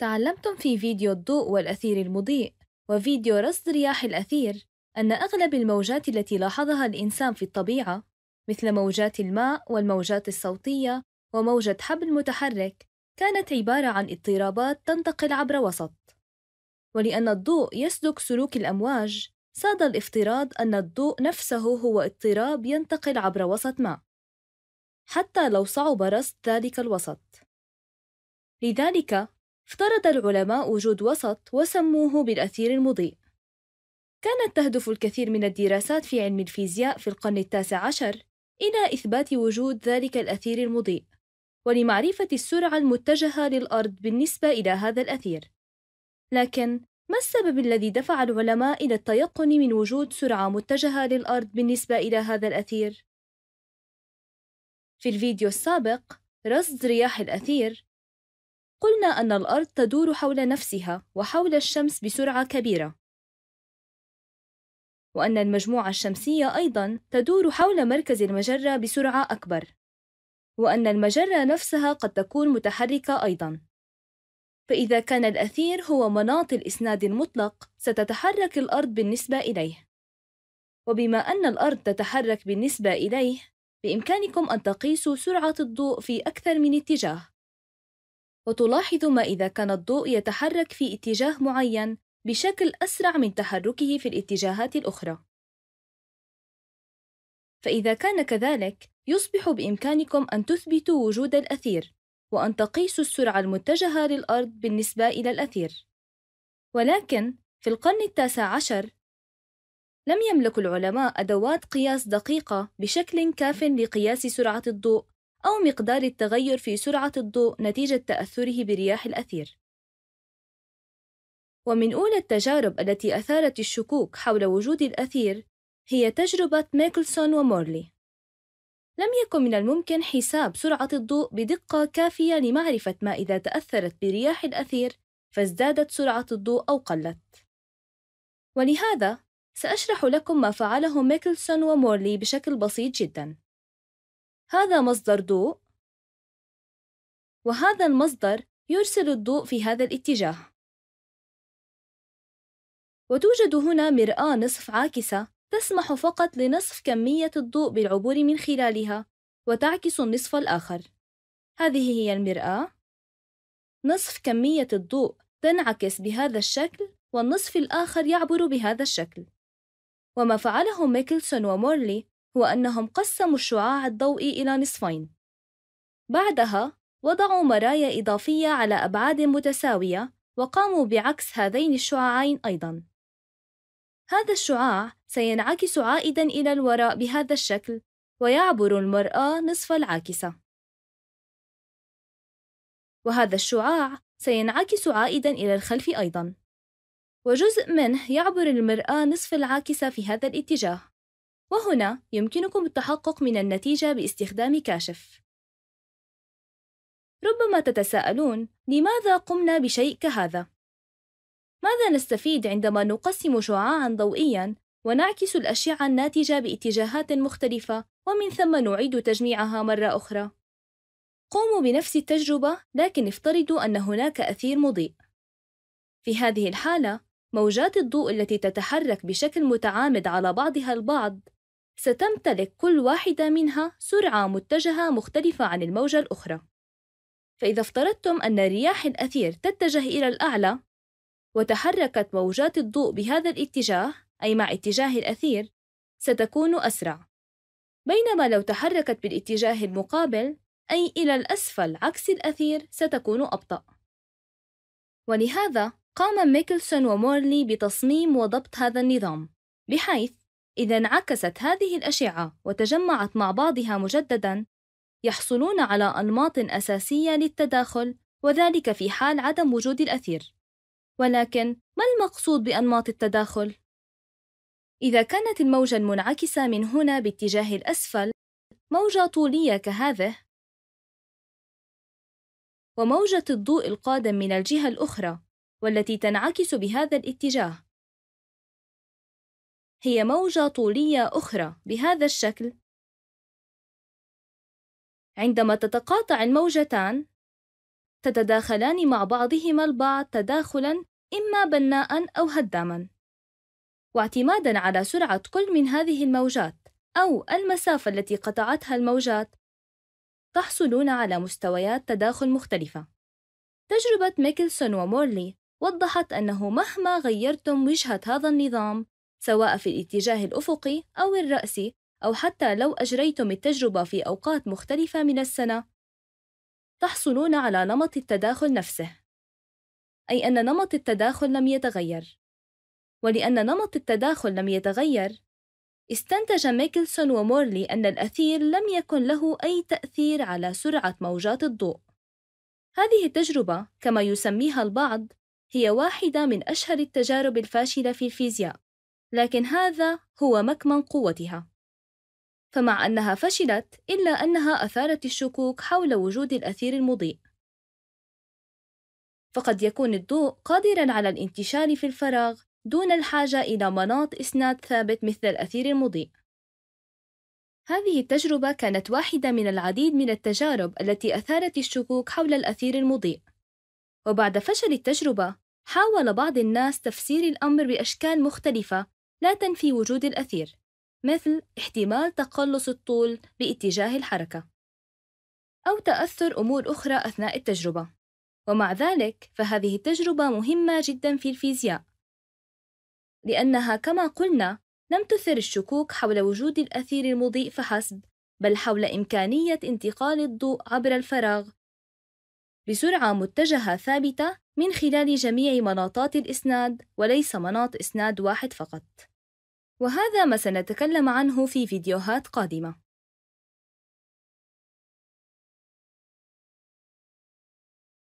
تعلمتم في فيديو الضوء والأثير المضيء وفيديو رصد رياح الأثير أن أغلب الموجات التي لاحظها الإنسان في الطبيعة مثل موجات الماء والموجات الصوتية وموجة حبل متحرك كانت عبارة عن اضطرابات تنتقل عبر وسط ولأن الضوء يسلك سلوك الأمواج ساد الافتراض أن الضوء نفسه هو اضطراب ينتقل عبر وسط ما حتى لو صعب رصد ذلك الوسط لذلك افترض العلماء وجود وسط وسموه بالأثير المضيء كانت تهدف الكثير من الدراسات في علم الفيزياء في القرن التاسع عشر إلى إثبات وجود ذلك الأثير المضيء ولمعرفة السرعة المتجهة للأرض بالنسبة إلى هذا الأثير لكن ما السبب الذي دفع العلماء إلى التيقن من وجود سرعة متجهة للأرض بالنسبة إلى هذا الأثير؟ في الفيديو السابق رصد رياح الأثير قلنا أن الأرض تدور حول نفسها وحول الشمس بسرعة كبيرة، وأن المجموعة الشمسية أيضًا تدور حول مركز المجرة بسرعة أكبر، وأن المجرة نفسها قد تكون متحركة أيضًا. فإذا كان الأثير هو مناط الإسناد المطلق، ستتحرك الأرض بالنسبة إليه. وبما أن الأرض تتحرك بالنسبة إليه، بإمكانكم أن تقيسوا سرعة الضوء في أكثر من اتجاه، وتلاحظ ما إذا كان الضوء يتحرك في اتجاه معين بشكل أسرع من تحركه في الاتجاهات الأخرى. فإذا كان كذلك، يصبح بإمكانكم أن تثبتوا وجود الأثير، وأن تقيسوا السرعة المتجهة للأرض بالنسبة إلى الأثير. ولكن في القرن التاسع عشر، لم يملك العلماء أدوات قياس دقيقة بشكل كاف لقياس سرعة الضوء أو مقدار التغير في سرعة الضوء نتيجة تأثره برياح الأثير. ومن أولى التجارب التي أثارت الشكوك حول وجود الأثير هي تجربة ميكلسون ومورلي. لم يكن من الممكن حساب سرعة الضوء بدقة كافية لمعرفة ما إذا تأثرت برياح الأثير فازدادت سرعة الضوء أو قلت. ولهذا سأشرح لكم ما فعله ميكلسون ومورلي بشكل بسيط جداً. هذا مصدر ضوء وهذا المصدر يرسل الضوء في هذا الاتجاه وتوجد هنا مرآة نصف عاكسة تسمح فقط لنصف كمية الضوء بالعبور من خلالها وتعكس النصف الآخر هذه هي المرآة نصف كمية الضوء تنعكس بهذا الشكل والنصف الآخر يعبر بهذا الشكل وما فعله ميكلسون ومورلي هو أنهم قسموا الشعاع الضوئي إلى نصفين بعدها وضعوا مرايا إضافية على أبعاد متساوية وقاموا بعكس هذين الشعاعين أيضاً هذا الشعاع سينعكس عائداً إلى الوراء بهذا الشكل ويعبر المرآة نصف العاكسة وهذا الشعاع سينعكس عائداً إلى الخلف أيضاً وجزء منه يعبر المرآة نصف العاكسة في هذا الاتجاه وهنا يمكنكم التحقق من النتيجة باستخدام كاشف ربما تتساءلون لماذا قمنا بشيء كهذا؟ ماذا نستفيد عندما نقسم شعاعًا ضوئيًا ونعكس الأشعة الناتجة باتجاهات مختلفة ومن ثم نعيد تجميعها مرة أخرى؟ قوموا بنفس التجربة لكن افترضوا أن هناك أثير مضيء. في هذه الحالة، موجات الضوء التي تتحرك بشكل متعامد على بعضها البعض ستمتلك كل واحدة منها سرعة متجهة مختلفة عن الموجة الأخرى فإذا افترضتم أن رياح الأثير تتجه إلى الأعلى وتحركت موجات الضوء بهذا الاتجاه أي مع اتجاه الأثير ستكون أسرع بينما لو تحركت بالاتجاه المقابل أي إلى الأسفل عكس الأثير ستكون أبطأ ولهذا قام ميكلسون ومورلي بتصميم وضبط هذا النظام بحيث إذا انعكست هذه الأشعة وتجمعت مع بعضها مجدداً، يحصلون على أنماط أساسية للتداخل وذلك في حال عدم وجود الأثير. ولكن ما المقصود بأنماط التداخل؟ إذا كانت الموجة المنعكسة من هنا باتجاه الأسفل موجة طولية كهذه، وموجة الضوء القادم من الجهة الأخرى والتي تنعكس بهذا الاتجاه هي موجة طولية أخرى بهذا الشكل عندما تتقاطع الموجتان تتداخلان مع بعضهما البعض تداخلا إما بناء أو هداما واعتمادا على سرعة كل من هذه الموجات أو المسافة التي قطعتها الموجات تحصلون على مستويات تداخل مختلفة تجربة ميكلسون ومورلي وضحت أنه مهما غيرتم وجهة هذا النظام سواء في الاتجاه الأفقي أو الرأسي أو حتى لو أجريتم التجربة في أوقات مختلفة من السنة تحصلون على نمط التداخل نفسه أي أن نمط التداخل لم يتغير ولأن نمط التداخل لم يتغير استنتج ميكلسون ومورلي أن الأثير لم يكن له أي تأثير على سرعة موجات الضوء هذه التجربة كما يسميها البعض هي واحدة من أشهر التجارب الفاشلة في الفيزياء لكن هذا هو مكمن قوتها فمع أنها فشلت إلا أنها أثارت الشكوك حول وجود الأثير المضيء فقد يكون الضوء قادرا على الانتشار في الفراغ دون الحاجة إلى مناط إسناد ثابت مثل الأثير المضيء هذه التجربة كانت واحدة من العديد من التجارب التي أثارت الشكوك حول الأثير المضيء وبعد فشل التجربة حاول بعض الناس تفسير الأمر بأشكال مختلفة لا تنفي وجود الأثير مثل احتمال تقلص الطول باتجاه الحركة أو تأثر أمور أخرى أثناء التجربة ومع ذلك فهذه التجربة مهمة جدا في الفيزياء لأنها كما قلنا لم تثر الشكوك حول وجود الأثير المضيء فحسب بل حول إمكانية انتقال الضوء عبر الفراغ بسرعة متجهة ثابتة من خلال جميع مناطات الإسناد وليس مناط إسناد واحد فقط وهذا ما سنتكلم عنه في فيديوهات قادمة